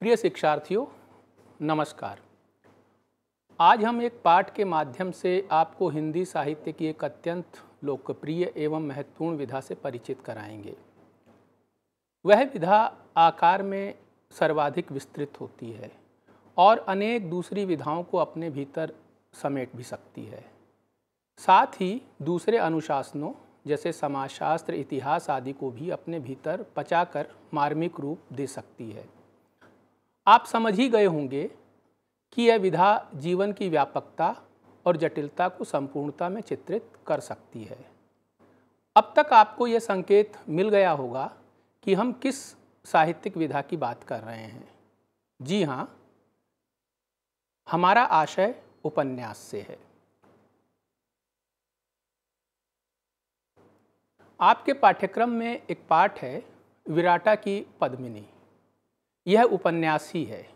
प्रिय शिक्षार्थियों नमस्कार आज हम एक पाठ के माध्यम से आपको हिंदी साहित्य की एक अत्यंत लोकप्रिय एवं महत्वपूर्ण विधा से परिचित कराएंगे वह विधा आकार में सर्वाधिक विस्तृत होती है और अनेक दूसरी विधाओं को अपने भीतर समेट भी सकती है साथ ही दूसरे अनुशासनों जैसे समाजशास्त्र इतिहास आदि को भी अपने भीतर पचाकर मार्मिक रूप दे सकती है आप समझ ही गए होंगे कि यह विधा जीवन की व्यापकता और जटिलता को संपूर्णता में चित्रित कर सकती है अब तक आपको यह संकेत मिल गया होगा कि हम किस साहित्यिक विधा की बात कर रहे हैं जी हाँ हमारा आशय उपन्यास से है आपके पाठ्यक्रम में एक पाठ है विराटा की पद्मिनी यह उपन्यास ही है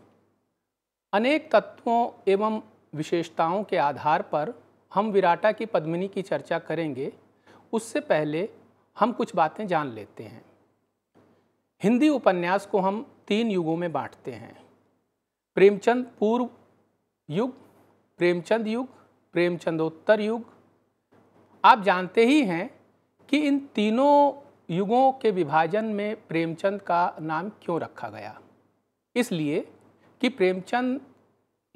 अनेक तत्वों एवं विशेषताओं के आधार पर हम विराटा की पद्मिनी की चर्चा करेंगे उससे पहले हम कुछ बातें जान लेते हैं हिंदी उपन्यास को हम तीन युगों में बांटते हैं प्रेमचंद पूर्व युग प्रेमचंद युग प्रेमचंदोत्तर युग आप जानते ही हैं कि इन तीनों युगों के विभाजन में प्रेमचंद का नाम क्यों रखा गया इसलिए कि प्रेमचंद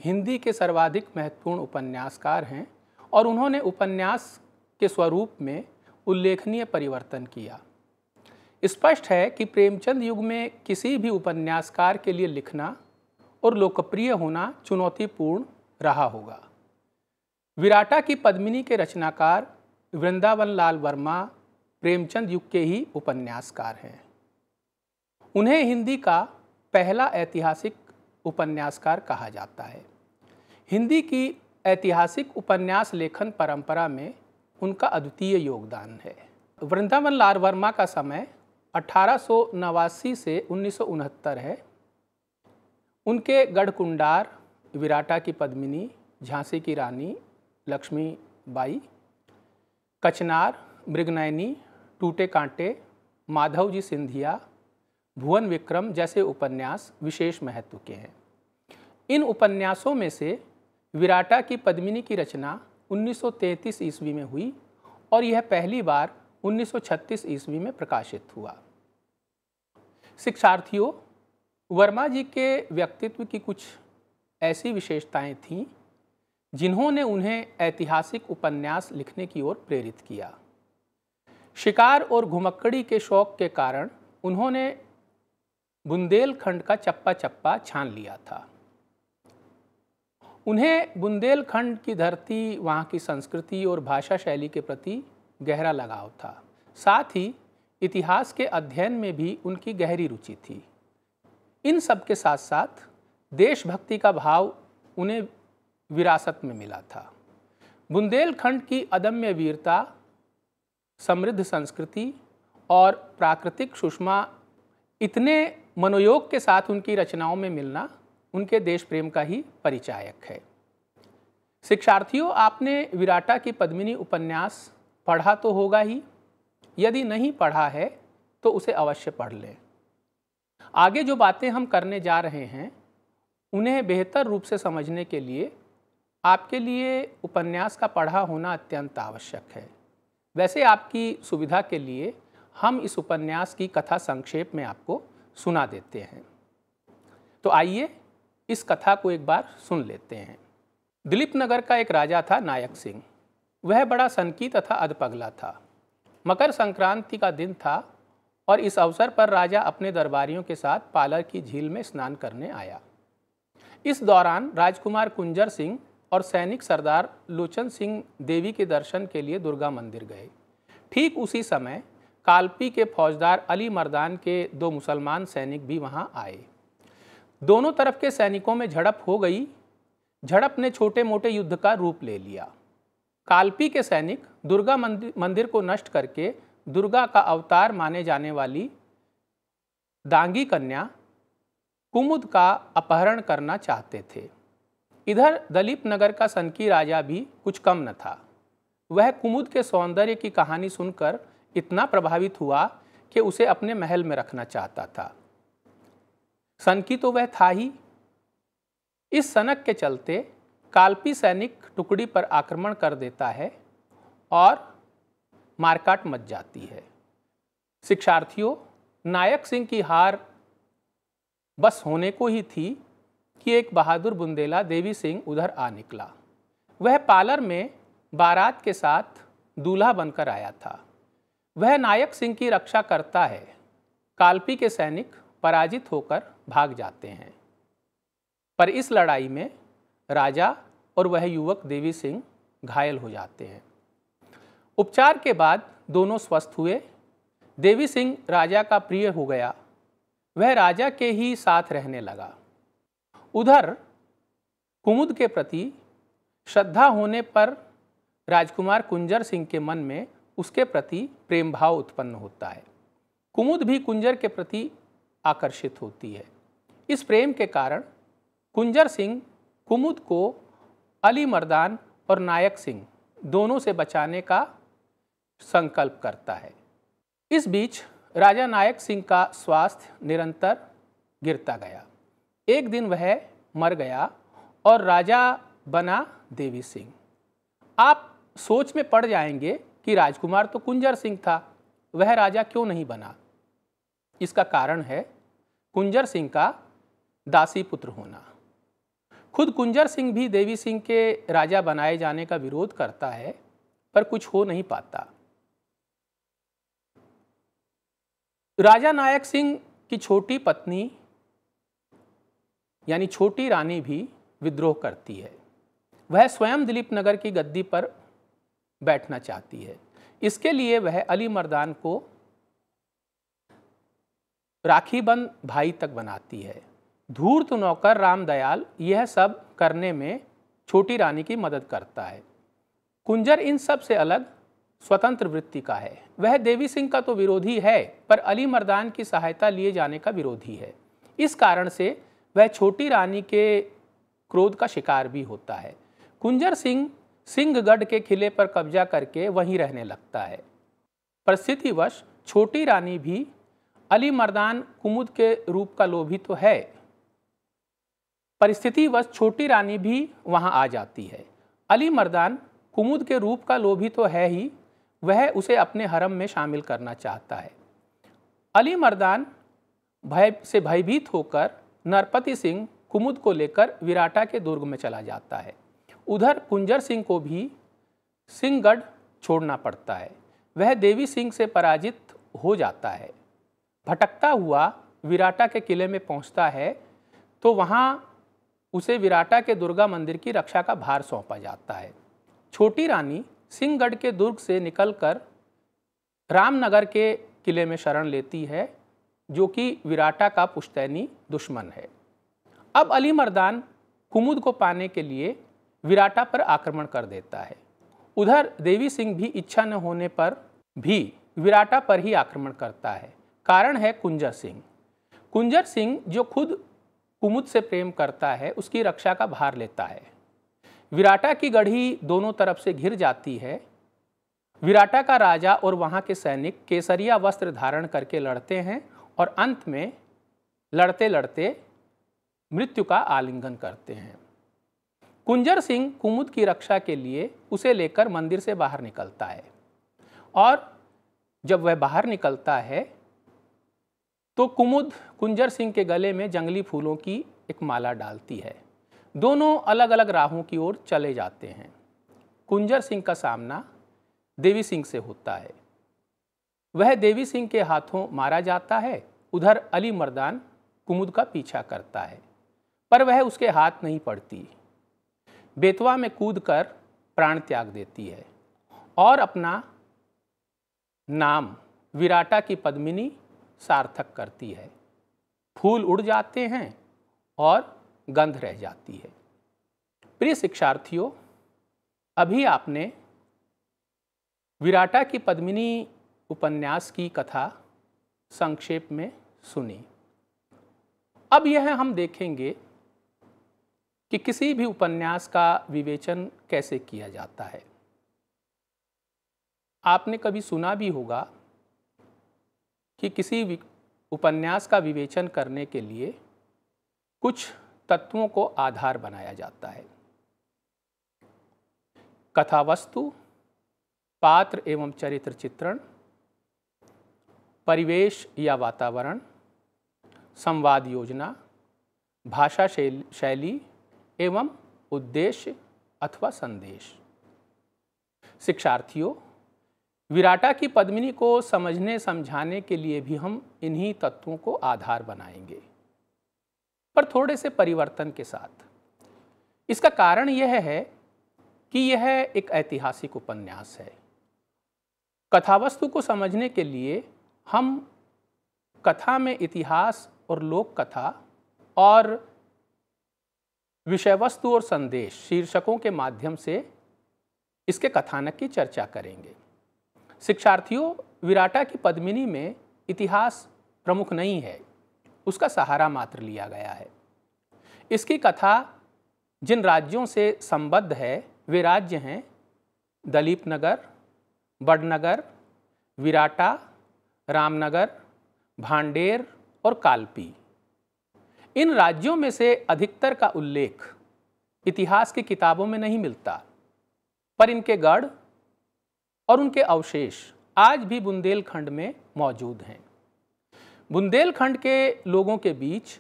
हिंदी के सर्वाधिक महत्वपूर्ण उपन्यासकार हैं और उन्होंने उपन्यास के स्वरूप में उल्लेखनीय परिवर्तन किया स्पष्ट है कि प्रेमचंद युग में किसी भी उपन्यासकार के लिए लिखना और लोकप्रिय होना चुनौतीपूर्ण रहा होगा विराटा की पद्मिनी के रचनाकार वृंदावन लाल वर्मा प्रेमचंद युग के ही उपन्यासकार हैं उन्हें हिंदी का पहला ऐतिहासिक उपन्यासकार कहा जाता है हिंदी की ऐतिहासिक उपन्यास लेखन परंपरा में उनका अद्वितीय योगदान है वृंदावन लाल वर्मा का समय अठारह से उन्नीस है उनके गढ़कुंडार विराटा की पद्मिनी झांसी की रानी लक्ष्मी बाई कचनार मृगनयनी टूटे कांटे माधव जी सिंधिया भुवन विक्रम जैसे उपन्यास विशेष महत्व के हैं इन उपन्यासों में से विराटा की पद्मिनी की रचना 1933 ईस्वी में हुई और यह पहली बार 1936 ईस्वी में प्रकाशित हुआ शिक्षार्थियों वर्मा जी के व्यक्तित्व की कुछ ऐसी विशेषताएं थीं जिन्होंने उन्हें ऐतिहासिक उपन्यास लिखने की ओर प्रेरित किया शिकार और घुमक्कड़ी के शौक के कारण उन्होंने बुंदेलखंड का चप्पा चप्पा छान लिया था उन्हें बुंदेलखंड की धरती वहाँ की संस्कृति और भाषा शैली के प्रति गहरा लगाव था साथ ही इतिहास के अध्ययन में भी उनकी गहरी रुचि थी इन सब के साथ साथ देशभक्ति का भाव उन्हें विरासत में मिला था बुंदेलखंड की अदम्य वीरता समृद्ध संस्कृति और प्राकृतिक सुषमा इतने मनोयोग के साथ उनकी रचनाओं में मिलना उनके देश प्रेम का ही परिचायक है शिक्षार्थियों आपने विराटा की पद्मिनी उपन्यास पढ़ा तो होगा ही यदि नहीं पढ़ा है तो उसे अवश्य पढ़ लें आगे जो बातें हम करने जा रहे हैं उन्हें बेहतर रूप से समझने के लिए आपके लिए उपन्यास का पढ़ा होना अत्यंत आवश्यक है वैसे आपकी सुविधा के लिए हम इस उपन्यास की कथा संक्षेप में आपको सुना देते हैं तो आइए इस कथा को एक बार सुन लेते हैं दिलीप नगर का एक राजा था नायक सिंह वह बड़ा सनकी तथा अधपगला था मकर संक्रांति का दिन था और इस अवसर पर राजा अपने दरबारियों के साथ पालर की झील में स्नान करने आया इस दौरान राजकुमार कुंजर सिंह और सैनिक सरदार लोचन सिंह देवी के दर्शन के लिए दुर्गा मंदिर गए ठीक उसी समय कालपी के फौजदार अली मर्दान के दो मुसलमान सैनिक भी वहां आए दोनों तरफ के सैनिकों में झड़प हो गई झड़प ने छोटे मोटे युद्ध का रूप ले लिया कालपी के सैनिक दुर्गा मंदिर को नष्ट करके दुर्गा का अवतार माने जाने वाली दांगी कन्या कुमुद का अपहरण करना चाहते थे इधर दलीप नगर का सनकी राजा भी कुछ कम न था वह कुमुद के सौंदर्य की कहानी सुनकर इतना प्रभावित हुआ कि उसे अपने महल में रखना चाहता था सनकी तो वह था ही इस सनक के चलते काल्पी सैनिक टुकड़ी पर आक्रमण कर देता है और मारकाट मच जाती है शिक्षार्थियों नायक सिंह की हार बस होने को ही थी कि एक बहादुर बुंदेला देवी सिंह उधर आ निकला वह पार्लर में बारात के साथ दूल्हा बनकर आया था वह नायक सिंह की रक्षा करता है काल्पी के सैनिक पराजित होकर भाग जाते हैं पर इस लड़ाई में राजा और वह युवक देवी सिंह घायल हो जाते हैं उपचार के बाद दोनों स्वस्थ हुए देवी सिंह राजा का प्रिय हो गया वह राजा के ही साथ रहने लगा उधर कुमुद के प्रति श्रद्धा होने पर राजकुमार कुंजर सिंह के मन में उसके प्रति प्रेम भाव उत्पन्न होता है कुमुद भी कुंजर के प्रति आकर्षित होती है इस प्रेम के कारण कुंजर सिंह कुमुद को अली मर्दान और नायक सिंह दोनों से बचाने का संकल्प करता है इस बीच राजा नायक सिंह का स्वास्थ्य निरंतर गिरता गया एक दिन वह मर गया और राजा बना देवी सिंह आप सोच में पड़ जाएंगे कि राजकुमार तो कुंजर सिंह था वह राजा क्यों नहीं बना इसका कारण है कुंजर सिंह का दासी पुत्र होना खुद कुंजर सिंह भी देवी सिंह के राजा बनाए जाने का विरोध करता है पर कुछ हो नहीं पाता राजा नायक सिंह की छोटी पत्नी यानी छोटी रानी भी विद्रोह करती है वह स्वयं दिलीप नगर की गद्दी पर बैठना चाहती है इसके लिए वह अली मर्दान को राखी बंद भाई तक बनाती है धूर्त नौकर रामदयाल यह सब करने में छोटी रानी की मदद करता है कुंजर इन सब से अलग स्वतंत्र वृत्ति का है वह देवी सिंह का तो विरोधी है पर अली मर्दान की सहायता लिए जाने का विरोधी है इस कारण से वह छोटी रानी के क्रोध का शिकार भी होता है कुंजर सिंह सिंहगढ़ के किले पर कब्जा करके वहीं रहने लगता है परिस्थितिवश छोटी रानी भी अली मर्दान कुमुद के रूप का लोभी तो है परिस्थितिवश छोटी रानी भी वहां आ जाती है अली मर्दान कुमुद के रूप का लोभी तो है ही वह उसे अपने हरम में शामिल करना चाहता है अली मर्दान भय से भयभीत होकर नरपति सिंह कुमुद को लेकर विराटा के दुर्ग में चला जाता है उधर कुंजर सिंह को भी सिंहगढ़ छोड़ना पड़ता है वह देवी सिंह से पराजित हो जाता है भटकता हुआ विराटा के किले में पहुंचता है तो वहाँ उसे विराटा के दुर्गा मंदिर की रक्षा का भार सौंपा जाता है छोटी रानी सिंहगढ़ के दुर्ग से निकलकर रामनगर के किले में शरण लेती है जो कि विराटा का पुश्तैनी दुश्मन है अब अली मर्दान कुमुद को पाने के लिए विराटा पर आक्रमण कर देता है उधर देवी सिंह भी इच्छा न होने पर भी विराटा पर ही आक्रमण करता है कारण है कुंजर सिंह कुंजर सिंह जो खुद कुमुद से प्रेम करता है उसकी रक्षा का भार लेता है विराटा की गढ़ी दोनों तरफ से घिर जाती है विराटा का राजा और वहाँ के सैनिक केसरिया वस्त्र धारण करके लड़ते हैं और अंत में लड़ते लड़ते मृत्यु का आलिंगन करते हैं कुंजर सिंह कुमुद की रक्षा के लिए उसे लेकर मंदिर से बाहर निकलता है और जब वह बाहर निकलता है तो कुमुद कुंजर सिंह के गले में जंगली फूलों की एक माला डालती है दोनों अलग अलग राहों की ओर चले जाते हैं कुंजर सिंह का सामना देवी सिंह से होता है वह देवी सिंह के हाथों मारा जाता है उधर अली मर्दान कुमुद का पीछा करता है पर वह उसके हाथ नहीं पड़ती बेतवा में कूदकर प्राण त्याग देती है और अपना नाम विराटा की पद्मिनी सार्थक करती है फूल उड़ जाते हैं और गंध रह जाती है प्रिय शिक्षार्थियों अभी आपने विराटा की पद्मिनी उपन्यास की कथा संक्षेप में सुनी अब यह हम देखेंगे कि किसी भी उपन्यास का विवेचन कैसे किया जाता है आपने कभी सुना भी होगा कि किसी उपन्यास का विवेचन करने के लिए कुछ तत्वों को आधार बनाया जाता है कथा वस्तु पात्र एवं चरित्र चित्रण परिवेश या वातावरण संवाद योजना भाषा शैली एवं उद्देश्य अथवा संदेश शिक्षार्थियों विराटा की पद्मिनी को समझने समझाने के लिए भी हम इन्हीं तत्वों को आधार बनाएंगे पर थोड़े से परिवर्तन के साथ इसका कारण यह है कि यह एक ऐतिहासिक उपन्यास है कथावस्तु को समझने के लिए हम कथा में इतिहास और लोक कथा और विषय वस्तु और संदेश शीर्षकों के माध्यम से इसके कथानक की चर्चा करेंगे शिक्षार्थियों विराटा की पद्मिनी में इतिहास प्रमुख नहीं है उसका सहारा मात्र लिया गया है इसकी कथा जिन राज्यों से संबद्ध है वे राज्य हैं दलीप नगर बड़नगर विराटा रामनगर भांडेर और कालपी इन राज्यों में से अधिकतर का उल्लेख इतिहास की किताबों में नहीं मिलता पर इनके गढ़ और उनके अवशेष आज भी बुंदेलखंड में मौजूद हैं बुंदेलखंड के लोगों के बीच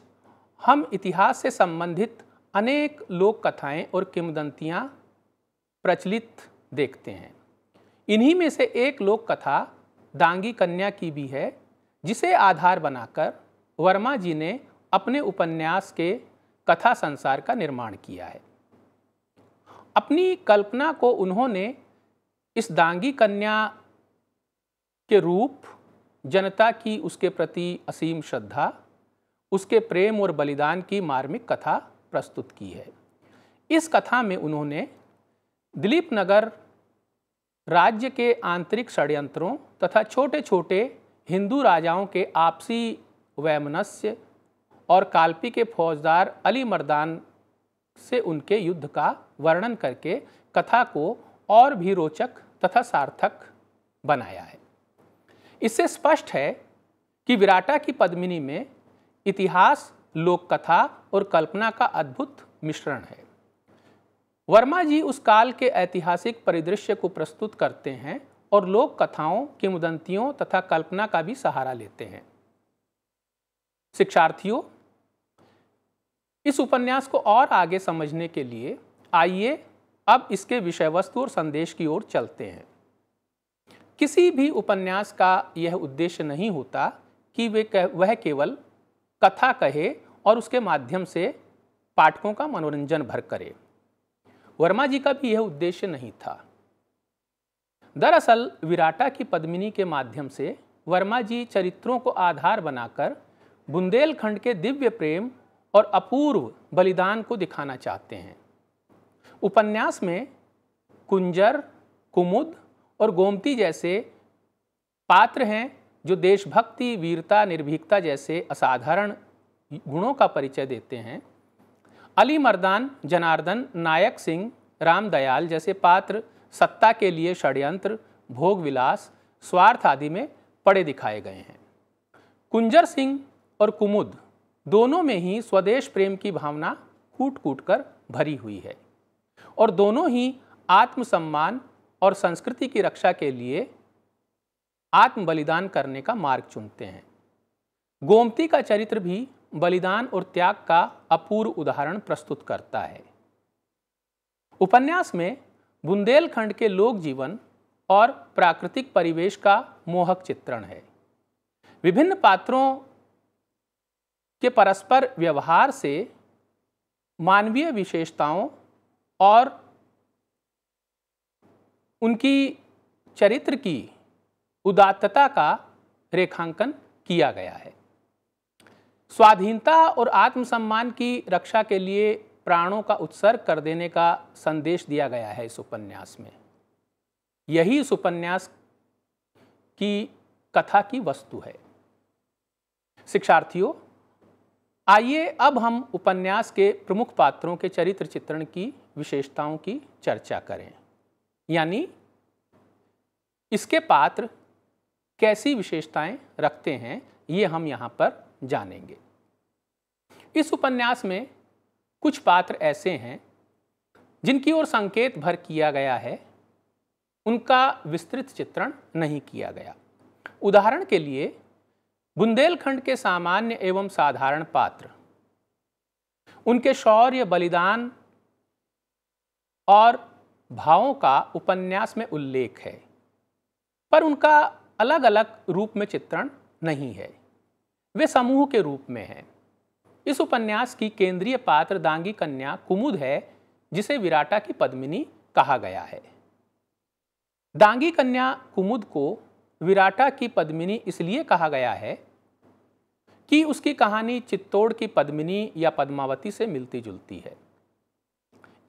हम इतिहास से संबंधित अनेक लोक कथाएं और किमदंतियां प्रचलित देखते हैं इन्हीं में से एक लोक कथा दांगी कन्या की भी है जिसे आधार बनाकर वर्मा जी ने अपने उपन्यास के कथा संसार का निर्माण किया है अपनी कल्पना को उन्होंने इस दांगी कन्या के रूप जनता की उसके प्रति असीम श्रद्धा उसके प्रेम और बलिदान की मार्मिक कथा प्रस्तुत की है इस कथा में उन्होंने दिलीप नगर राज्य के आंतरिक षड्यंत्रों तथा छोटे छोटे हिंदू राजाओं के आपसी वैमनस्य और कालपी के फौजदार अली मर्दान से उनके युद्ध का वर्णन करके कथा को और भी रोचक तथा सार्थक बनाया है इससे स्पष्ट है कि विराटा की पद्मिनी में इतिहास लोक कथा और कल्पना का अद्भुत मिश्रण है वर्मा जी उस काल के ऐतिहासिक परिदृश्य को प्रस्तुत करते हैं और लोक कथाओं मुदंतियों तथा कल्पना का भी सहारा लेते हैं शिक्षार्थियों इस उपन्यास को और आगे समझने के लिए आइए अब इसके विषय वस्तु और संदेश की ओर चलते हैं किसी भी उपन्यास का यह उद्देश्य नहीं होता कि वे कह, वह केवल कथा कहे और उसके माध्यम से पाठकों का मनोरंजन भर करे वर्मा जी का भी यह उद्देश्य नहीं था दरअसल विराटा की पद्मिनी के माध्यम से वर्मा जी चरित्रों को आधार बनाकर बुंदेलखंड के दिव्य प्रेम और अपूर्व बलिदान को दिखाना चाहते हैं उपन्यास में कुंजर कुमुद और गोमती जैसे पात्र हैं जो देशभक्ति वीरता निर्भीकता जैसे असाधारण गुणों का परिचय देते हैं अली मर्दान जनार्दन नायक सिंह रामदयाल जैसे पात्र सत्ता के लिए षड्यंत्र भोग विलास स्वार्थ आदि में पड़े दिखाए गए हैं कुंजर सिंह और कुमुद दोनों में ही स्वदेश प्रेम की भावना कूट कूट कर भरी हुई है और दोनों ही आत्मसम्मान और संस्कृति की रक्षा के लिए आत्म बलिदान करने का मार्ग चुनते हैं गोमती का चरित्र भी बलिदान और त्याग का अपूर्व उदाहरण प्रस्तुत करता है उपन्यास में बुंदेलखंड के लोक जीवन और प्राकृतिक परिवेश का मोहक चित्रण है विभिन्न पात्रों के परस्पर व्यवहार से मानवीय विशेषताओं और उनकी चरित्र की उदात्तता का रेखांकन किया गया है स्वाधीनता और आत्मसम्मान की रक्षा के लिए प्राणों का उत्सर्ग कर देने का संदेश दिया गया है इस उपन्यास में यही इस उपन्यास की कथा की वस्तु है शिक्षार्थियों आइए अब हम उपन्यास के प्रमुख पात्रों के चरित्र चित्रण की विशेषताओं की चर्चा करें यानी इसके पात्र कैसी विशेषताएं रखते हैं ये हम यहाँ पर जानेंगे इस उपन्यास में कुछ पात्र ऐसे हैं जिनकी ओर संकेत भर किया गया है उनका विस्तृत चित्रण नहीं किया गया उदाहरण के लिए बुंदेलखंड के सामान्य एवं साधारण पात्र उनके शौर्य बलिदान और भावों का उपन्यास में उल्लेख है पर उनका अलग अलग रूप में चित्रण नहीं है वे समूह के रूप में हैं इस उपन्यास की केंद्रीय पात्र दांगी कन्या कुमुद है जिसे विराटा की पद्मिनी कहा गया है दांगी कन्या कुमुद को विराटा की पद्मिनी इसलिए कहा गया है कि उसकी कहानी चित्तौड़ की पद्मिनी या पद्मावती से मिलती जुलती है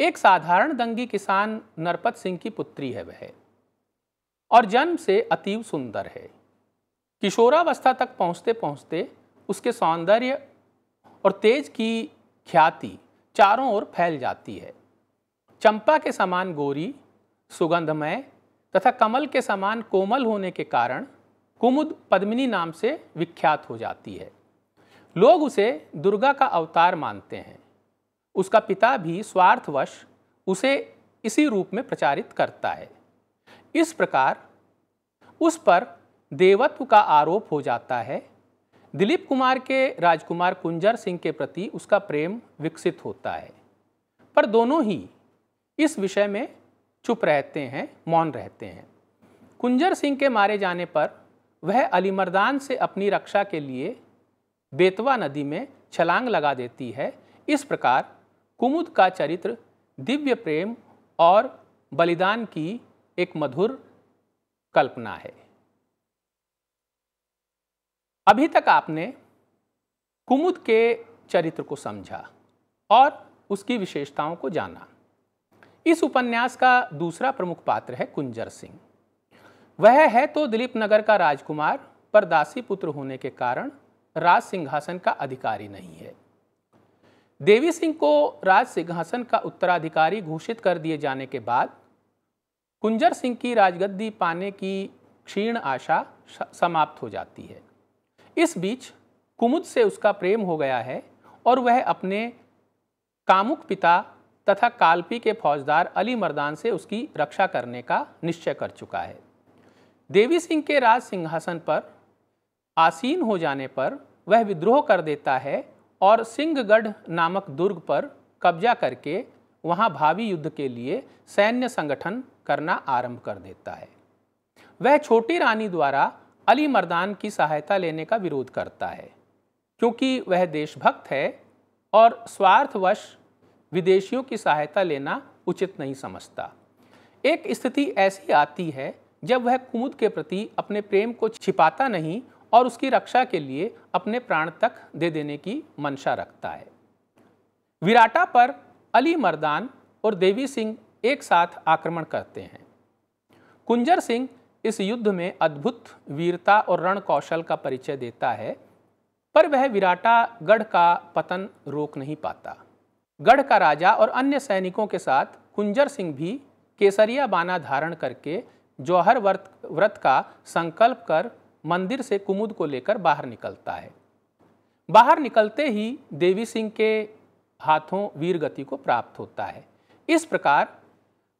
एक साधारण दंगी किसान नरपत सिंह की पुत्री है वह और जन्म से अतीव सुंदर है किशोरावस्था तक पहुंचते पहुंचते उसके सौंदर्य और तेज की ख्याति चारों ओर फैल जाती है चंपा के समान गोरी सुगंधमय तथा कमल के समान कोमल होने के कारण कुमुद पद्मिनी नाम से विख्यात हो जाती है लोग उसे दुर्गा का अवतार मानते हैं उसका पिता भी स्वार्थवश उसे इसी रूप में प्रचारित करता है इस प्रकार उस पर देवत्व का आरोप हो जाता है दिलीप कुमार के राजकुमार कुंजर सिंह के प्रति उसका प्रेम विकसित होता है पर दोनों ही इस विषय में चुप रहते हैं मौन रहते हैं कुंजर सिंह के मारे जाने पर वह अलीमरदान से अपनी रक्षा के लिए बेतवा नदी में छलांग लगा देती है इस प्रकार कुमुद का चरित्र दिव्य प्रेम और बलिदान की एक मधुर कल्पना है अभी तक आपने कुमुद के चरित्र को समझा और उसकी विशेषताओं को जाना इस उपन्यास का दूसरा प्रमुख पात्र है कुंजर सिंह वह है तो दिलीप नगर का राजकुमार पर दासी पुत्र होने के कारण राज सिंहासन का अधिकारी नहीं है देवी सिंह को राज सिंहासन का उत्तराधिकारी घोषित कर दिए जाने के बाद कुंजर सिंह की राजगद्दी पाने की क्षीण आशा समाप्त हो जाती है इस बीच कुमुद से उसका प्रेम हो गया है और वह अपने कामुक पिता तथा कालपी के फौजदार अली मर्दान से उसकी रक्षा करने का निश्चय कर चुका है देवी सिंह के राज सिंहासन पर आसीन हो जाने पर वह विद्रोह कर देता है और सिंहगढ़ नामक दुर्ग पर कब्जा करके वहाँ भावी युद्ध के लिए सैन्य संगठन करना आरंभ कर देता है वह छोटी रानी द्वारा अली मर्दान की सहायता लेने का विरोध करता है क्योंकि वह देशभक्त है और स्वार्थवश विदेशियों की सहायता लेना उचित नहीं समझता एक स्थिति ऐसी आती है जब वह कुमुद के प्रति अपने प्रेम को छिपाता नहीं और उसकी रक्षा के लिए अपने प्राण तक दे देने की मंशा रखता है विराटा पर अली मर्दान और देवी सिंह एक साथ आक्रमण करते हैं कुंजर सिंह इस युद्ध में अद्भुत वीरता और रण कौशल का परिचय देता है पर वह विराटा गढ़ का पतन रोक नहीं पाता गढ़ का राजा और अन्य सैनिकों के साथ कुंजर सिंह भी केसरिया बाना धारण करके जौहर व्रत व्रत का संकल्प कर मंदिर से कुमुद को लेकर बाहर निकलता है बाहर निकलते ही देवी सिंह के हाथों वीर गति को प्राप्त होता है इस प्रकार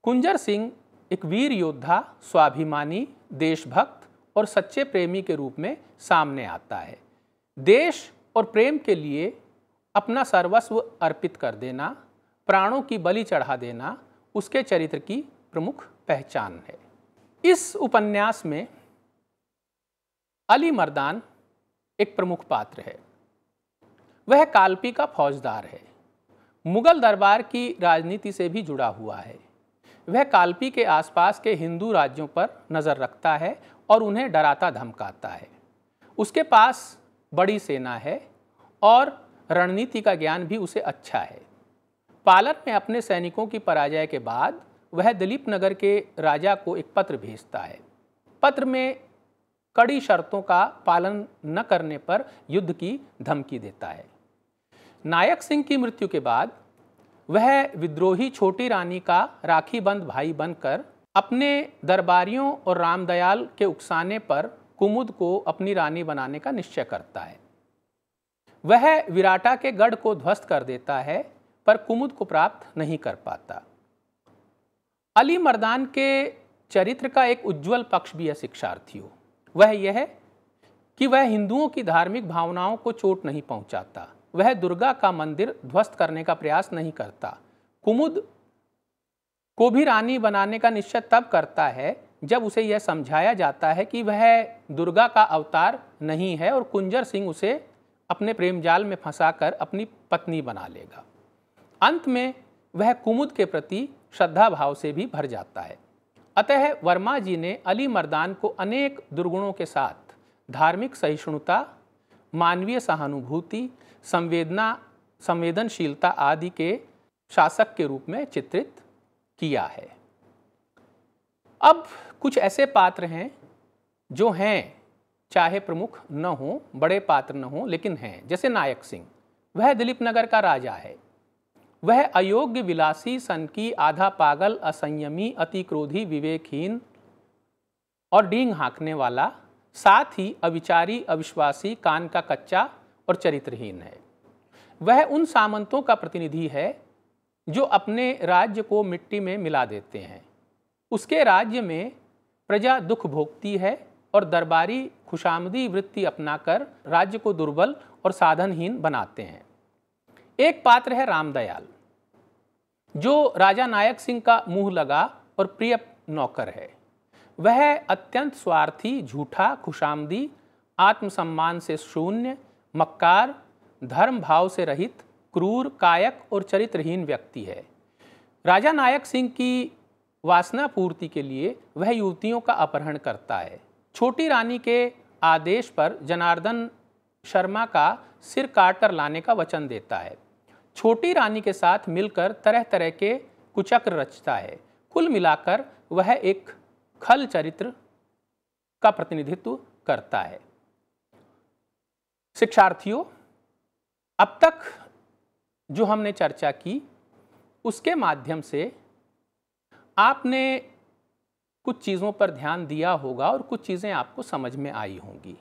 कुंजर सिंह एक वीर योद्धा स्वाभिमानी देशभक्त और सच्चे प्रेमी के रूप में सामने आता है देश और प्रेम के लिए अपना सर्वस्व अर्पित कर देना प्राणों की बलि चढ़ा देना उसके चरित्र की प्रमुख पहचान है इस उपन्यास में अली मर्दान एक प्रमुख पात्र है वह कालपी का फौजदार है मुगल दरबार की राजनीति से भी जुड़ा हुआ है वह कालपी के आसपास के हिंदू राज्यों पर नज़र रखता है और उन्हें डराता धमकाता है उसके पास बड़ी सेना है और रणनीति का ज्ञान भी उसे अच्छा है पालर में अपने सैनिकों की पराजय के बाद वह दिलीप नगर के राजा को एक पत्र भेजता है पत्र में कड़ी शर्तों का पालन न करने पर युद्ध की धमकी देता है नायक सिंह की मृत्यु के बाद वह विद्रोही छोटी रानी का राखी बंद भाई बनकर अपने दरबारियों और रामदयाल के उकसाने पर कुमुद को अपनी रानी बनाने का निश्चय करता है वह विराटा के गढ़ को ध्वस्त कर देता है पर कुमुद को प्राप्त नहीं कर पाता अली मर्दान के चरित्र का एक उज्जवल पक्ष भी है शिक्षार्थियों वह यह है कि वह हिंदुओं की धार्मिक भावनाओं को चोट नहीं पहुंचाता वह दुर्गा का मंदिर ध्वस्त करने का प्रयास नहीं करता कुमुद को भी रानी बनाने का निश्चय तब करता है जब उसे यह समझाया जाता है कि वह दुर्गा का अवतार नहीं है और कुंजर सिंह उसे अपने प्रेम जाल में फंसाकर अपनी पत्नी बना लेगा अंत में वह कुमुद के प्रति श्रद्धा भाव से भी भर जाता है अतः वर्मा जी ने अली मर्दान को अनेक दुर्गुणों के साथ धार्मिक सहिष्णुता मानवीय सहानुभूति संवेदना संवेदनशीलता आदि के शासक के रूप में चित्रित किया है अब कुछ ऐसे पात्र हैं जो हैं चाहे प्रमुख न हो बड़े पात्र न हो लेकिन हैं जैसे नायक सिंह वह दिलीप नगर का राजा है वह अयोग्य विलासी सन की आधा पागल असंयमी अति क्रोधी विवेकहीन और डींग हाँकने वाला साथ ही अविचारी अविश्वासी कान का कच्चा और चरित्रहीन है वह उन सामंतों का प्रतिनिधि है जो अपने राज्य को मिट्टी में मिला देते हैं उसके राज्य में प्रजा दुख भोगती है और दरबारी खुशामदी वृत्ति अपनाकर राज्य को दुर्बल और साधनहीन बनाते हैं एक पात्र है रामदयाल जो राजा नायक सिंह का मुंह लगा और प्रिय नौकर है वह अत्यंत स्वार्थी झूठा खुशामदी आत्मसम्मान से शून्य मक्कार धर्म भाव से रहित क्रूर कायक और चरित्रहीन व्यक्ति है राजा नायक सिंह की वासना पूर्ति के लिए वह युवतियों का अपहरण करता है छोटी रानी के आदेश पर जनार्दन शर्मा का सिर काट कर लाने का वचन देता है छोटी रानी के साथ मिलकर तरह तरह के कुचक्र रचता है कुल मिलाकर वह एक खल चरित्र का प्रतिनिधित्व करता है शिक्षार्थियों अब तक जो हमने चर्चा की उसके माध्यम से आपने कुछ चीज़ों पर ध्यान दिया होगा और कुछ चीज़ें आपको समझ में आई होंगी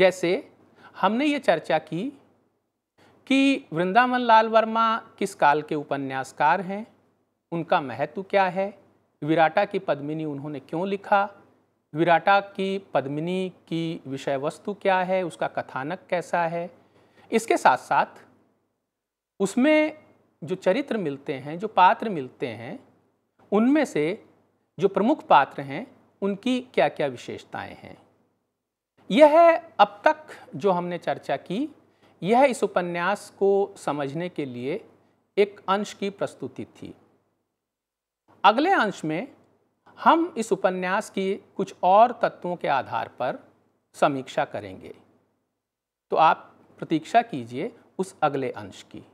जैसे हमने ये चर्चा की कि वृंदावन लाल वर्मा किस काल के उपन्यासकार हैं उनका महत्व क्या है विराटा की पद्मिनी उन्होंने क्यों लिखा विराटा की पद्मिनी की विषय वस्तु क्या है उसका कथानक कैसा है इसके साथ साथ उसमें जो चरित्र मिलते हैं जो पात्र मिलते हैं उनमें से जो प्रमुख पात्र हैं उनकी क्या क्या विशेषताएं हैं यह है अब तक जो हमने चर्चा की यह इस उपन्यास को समझने के लिए एक अंश की प्रस्तुति थी अगले अंश में हम इस उपन्यास की कुछ और तत्वों के आधार पर समीक्षा करेंगे तो आप प्रतीक्षा कीजिए उस अगले अंश की